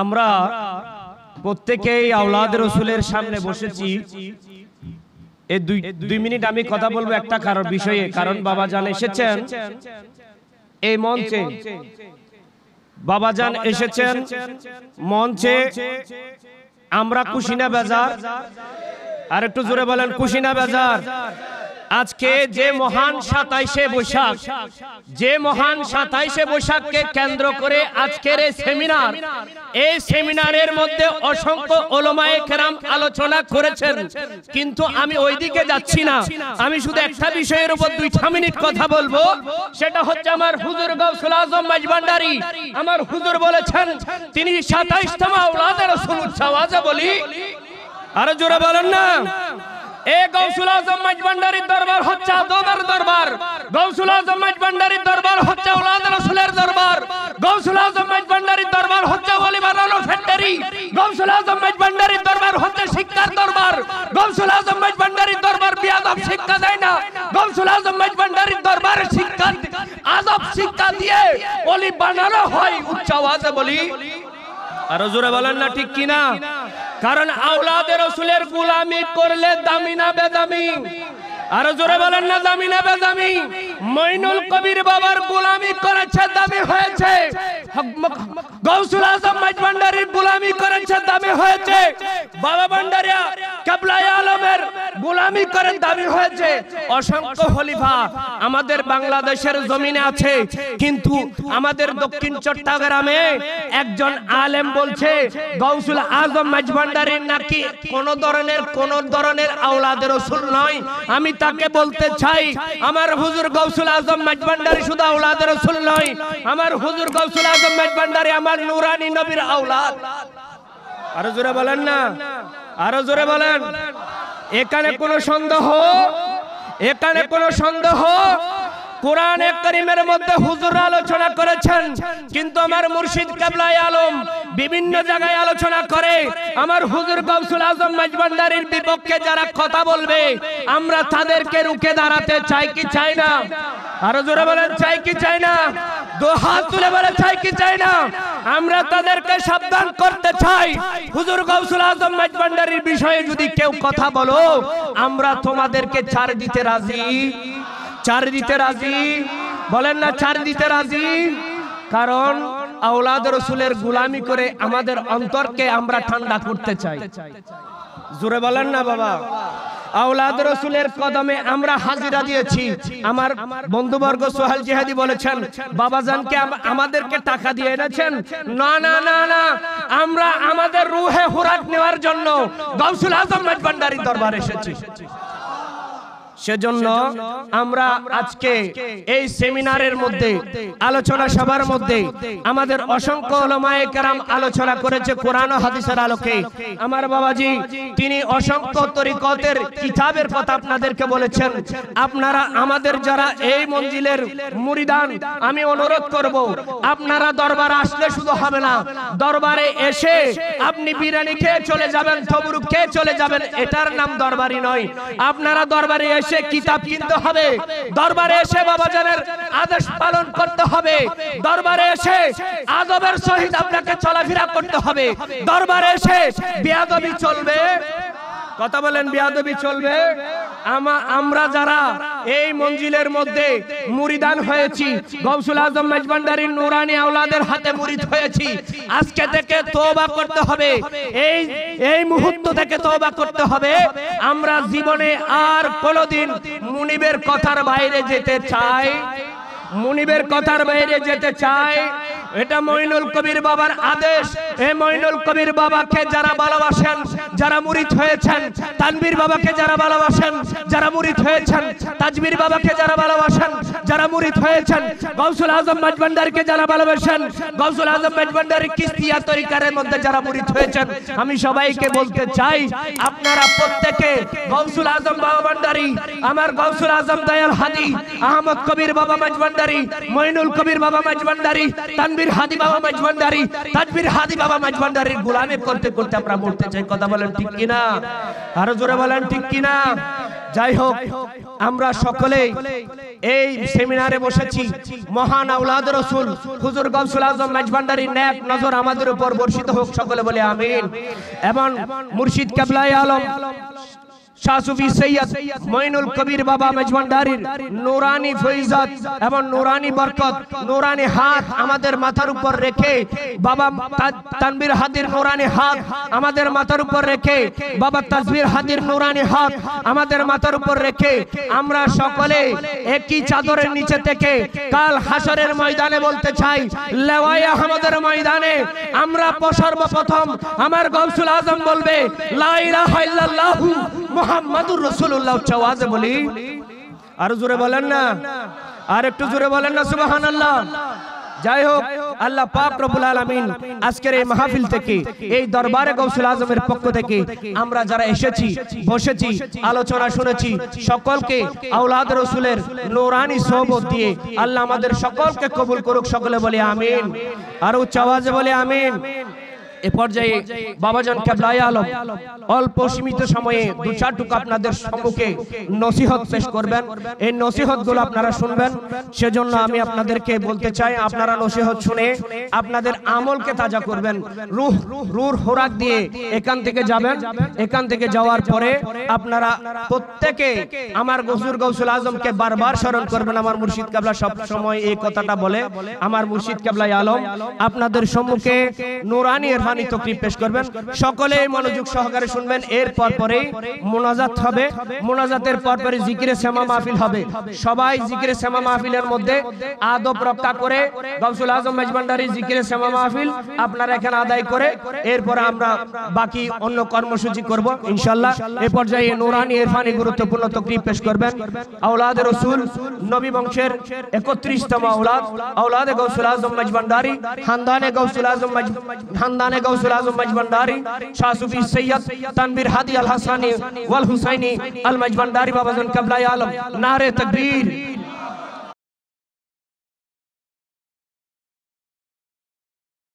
আমরা প্রত্যেকেই আওলাদ রসুলের সামনে বসেছি এই দুই দুই মিনিট আমি কথা বলবো একটা কারণ বিষয়ে কারণ বাবা জান এসেছেন এই মঞ্চে বাবা জান এসেছেন মঞ্চে আমরা কুশিনা বাজার আর একটু জোরে বলেন কুশিনা বাজার আজকে যে মহান সাতাইশে বৈশাখ যে মহান সাতাইশে বৈশাখকে কেন্দ্র করে আজকের এই সেমিনার এই সেমিনারের মধ্যে অসংখ্য ওলমায়ে কেরাম আলোচনা করেছেন কিন্তু আমি ওইদিকে যাচ্ছি না আমি শুধু একটা বিষয়ের উপর দুইটা মিনিট কথা বলবো সেটা হচ্ছে আমার হুজুর গৌসুল আজম মাজবান্ডারি আমার হুজুর বলেছেন তিনি সাতাইশতম আওলাদের রাসূল উচ্চ আওয়াজে বলি আরো জোরে বলেন না গৌসুল আজম মাইজভান্ডারির দরবার হচ্ছে আদমের দরবার গৌসুল আজম মাইজভান্ডারির দরবার হচ্ছে ওলাদ রাসূলের দরবার গৌসুল আজম মাইজভান্ডারির দরবার হচ্ছে ওলিমার আলো ফ্যাক্টরি গৌসুল আজম মাইজভান্ডারির দরবার হচ্ছে শিক্ষার দরবার গৌসুল আজম মাইজভান্ডারির দরবার বিয়াদব শিক্ষা দেয় না গৌসুল আজম মাইজভান্ডারির দরবারে শিক্ষা আদব শিক্ষা দিয়ে ওলি বানানো হয় উচ্চ আওয়াজে বলি আরো জোরে বলেন না ঠিক কিনা কারণ আওলাদের রসুলের গুলামি করলে দামি না বেদামি আরো জোরে বলেন না দামি না বেদামি মইনুল কবির বাবার গুলামি করেছে দামি হয়েছে গৌসুল আজম মাইজ ভান্ডারির করেছে দামি হয়েছে বাবা ভান্ডারিয়া কেবলায় দামি করে দাবি হয়েছে অসংখ্য খলিফা আমাদের বাংলাদেশের জমিনে আছে কিন্তু আমাদের দক্ষিণ চট্টগ্রামে একজন আলেম বলছে গৌসুল আজম মাঝভান্ডারির নাকি কোন ধরনের কোন ধরনের আওলাদের রসুল নয় আমি তাকে বলতে চাই আমার হুজুর গৌসুল আজম মাঝভান্ডারি শুধু আওলাদের রসুল নয় আমার হুজুর গৌসুল আজম মাঝভান্ডারি আমার নুরানি নবীর আওলাদ আরো জোরে বলেন না আরো জোরে বলেন এখানে কোনো সন্দেহ এখানে কোনো সন্দেহ কোরআনে করিমের মধ্যে হুজুর আলোচনা করেছেন কিন্তু আমার মুর্শিদ কাবলায় আলম বিভিন্ন জায়গায় আলোচনা করে আমার হুজুর গৌসুল আজম মাজবান্ডারির বিপক্ষে যারা কথা বলবে আমরা তাদেরকে রুখে দাঁড়াতে চাই কি চাই না আরো জোরে বলেন চাই কি চাই না দু হাত তুলে বলে চাই কি চাই না আমরা তাদেরকে সাবধান করতে চাই হুজুর গৌসুল আজম মাজবান্ডারির বিষয়ে যদি কেউ কথা বলো আমরা তোমাদেরকে ছাড় দিতে রাজি চার দিতে রাজি বলেন না চার দিতে রাজি কারণ আওলাদ রসুলের গুলামি করে আমাদের অন্তরকে আমরা ঠান্ডা করতে চাই জোরে বলেন না বাবা আওলাদ রসুলের কদমে আমরা হাজিরা দিয়েছি আমার বন্ধুবর্গ সোহেল জিহাদি বলেছেন বাবা জানকে আমাদেরকে টাকা দিয়ে এনেছেন না না না না আমরা আমাদের রুহে হুরাক নেওয়ার জন্য গৌসুল আজম ভান্ডারির দরবার এসেছি সেজন্য আমরা আজকে এই সেমিনারের মধ্যে আলোচনা সভার মধ্যে আমাদের অসংখ্য অলমায় কেরাম আলোচনা করেছে কোরআন হাদিসের আলোকে আমার বাবাজি তিনি অসংখ্য তরিকতের কিতাবের কথা আপনাদেরকে বলেছেন আপনারা আমাদের যারা এই মঞ্জিলের মুরিদান আমি অনুরোধ করব আপনারা দরবার আসলে শুধু হবে না দরবারে এসে আপনি বিরিয়ানি খেয়ে চলে যাবেন থবরু খেয়ে চলে যাবেন এটার নাম দরবারি নয় আপনারা দরবারে এসে এসে কিতাব কিনতে হবে দরবারে এসে বাবাজানের আদেশ পালন করতে হবে দরবারে এসে আদবের সহিত আপনাকে চলাফেরা করতে হবে দরবারে এসে বেয়াদবি চলবে কথা বলেন বেয়াদবি চলবে আমরা যারা এই মঞ্জিলের মধ্যে মুড়িদান হয়েছি গৌসুল আজম মেজবান্ডারির নুরানি আওলাদের হাতে মুড়িদ হয়েছি আজকে থেকে তওবা করতে হবে এই এই মুহূর্ত থেকে তওবা করতে হবে আমরা জীবনে আর কোনোদিন মুনিবের কথার বাইরে যেতে চাই মুনিবের কথার বাইরে যেতে চাই এটা মঈনুল কবির বাবার আদেশ এ মইনুল কবির বাবাকে যারা ভালোবাসেন যারা মুরিদ হয়েছেন তানবীর বাবাকে যারা ভালোবাসেন যারা মুরিদ হয়েছেন তাজবীর বাবাকে যারা ভালোবাসেন যারা মুরিদ হয়েছেন গৌসুল আজম মাঝবান্ডারকে যারা ভালোবাসেন গৌসুল আজম মাঝবান্ডারি কিস্তিয়া তরিকারের মধ্যে যারা মুরিদ হয়েছেন আমি সবাইকে বলতে চাই আপনারা প্রত্যেকে গৌসুল আজম বাবা ভান্ডারি আমার গৌসুল আজম দয়াল হাদি আহমদ কবির বাবা মাঝবান্ডারি মইনুল কবির বাবা মাঝবান্ডারি তানবীর হাদি বাবা মাঝবান্ডারি তাজবীর হাদি বাবা ভান্ডারের গোলামে করতে করতে আমরা মরতে চাই কথা বলেন ঠিক কিনা আরো জোরে বলেন ঠিক কিনা যাই হোক আমরা সকলে এই সেমিনারে বসেছি মহান আউলাদ রসুল হুজুর গমসুল আজম মেজবান্ডারি ন্যাক নজর আমাদের উপর বর্ষিত হোক সকলে বলে আমিন এবং মুর্শিদ কাবলাই আলম শাহসুফি সৈয়দ মঈনুল কবির বাবা মেজবানদারির নুরানি ফৈজাত এবং নুরানি বরকত নুরানি হাত আমাদের মাথার উপর রেখে বাবা তানবীর হাদির নুরানি হাত আমাদের মাথার উপর রেখে বাবা তাসবির হাদির নুরানি হাত আমাদের মাথার উপর রেখে আমরা সকলে একই চাদরের নিচে থেকে কাল হাসরের ময়দানে বলতে চাই লেওয়াই আহমদের ময়দানে আমরা সর্বপ্রথম আমার গৌসুল আজম বলবে লাইলা হাইল্লাহু মোহাম্মদুর রসুল্লাহ উচ্চ আওয়াজে বলি আরো জোরে বলেন না আর একটু জোরে বলেন না সুবাহান আল্লাহ যাই হোক আল্লাহ পাক রবুল আলমিন আজকের এই মাহফিল থেকে এই দরবারে গৌসুল আজমের পক্ষ থেকে আমরা যারা এসেছি বসেছি আলোচনা শুনেছি সকলকে আউলাদ রসুলের নোরানি সহবত দিয়ে আল্লাহ আমাদের সকলকে কবুল করুক সকলে বলে আমিন আর উচ্চ আওয়াজে বলে আমিন এ পর্যায়ে বাবাজান কেবলাই আলম অল্প সীমিত সময়ে দু চারটুকু আপনাদের সম্মুখে নসিহত পেশ করবেন এই নসিহতগুলো আপনারা শুনবেন সেজন্য আমি আপনাদেরকে বলতে চাই আপনারা নসিহত শুনে আপনাদের আমলকে তাজা করবেন রুহ রুর হোরাক দিয়ে এখান থেকে যাবেন এখান থেকে যাওয়ার পরে আপনারা প্রত্যেকে আমার গজুর গৌসুল আজমকে বারবার স্মরণ করবেন আমার মুর্শিদ কেবলা সব সময় এই কথাটা বলে আমার মুর্শিদ কেবলাই আলম আপনাদের সম্মুখে নুরানি রুহানি তকরিব পেশ করবেন সকলে মনোযোগ সহকারে শুনবেন এর পর পরে মোনাজাত হবে মোনাজাতের পর পরে জিকিরে শ্যামা মাহফিল হবে সবাই জিকিরে শ্যামা মাহফিলের মধ্যে আদব রক্ষা করে গমসুল আজম মেজবান্ডারি জিকিরে শ্যামা মাহফিল আপনারা এখানে আদায় করে এরপর আমরা বাকি অন্য কর্মসূচি করব ইনশাআল্লাহ এ পর্যায়ে নুরানি ইরফানি গুরুত্বপূর্ণ তকরিব পেশ করবেন আওলাদ রসুল নবী বংশের একত্রিশতম তম আওলাদ আওলাদ গৌসুল আজম মেজবান্ডারি খানদানে গৌসুল আজম খানদানে غوث العظم مجبنداری شاہ صوفی سید تنبیر حدی الحسانی والحسینی المجبنداری بابا زن قبلہ عالم نعرے تکبیر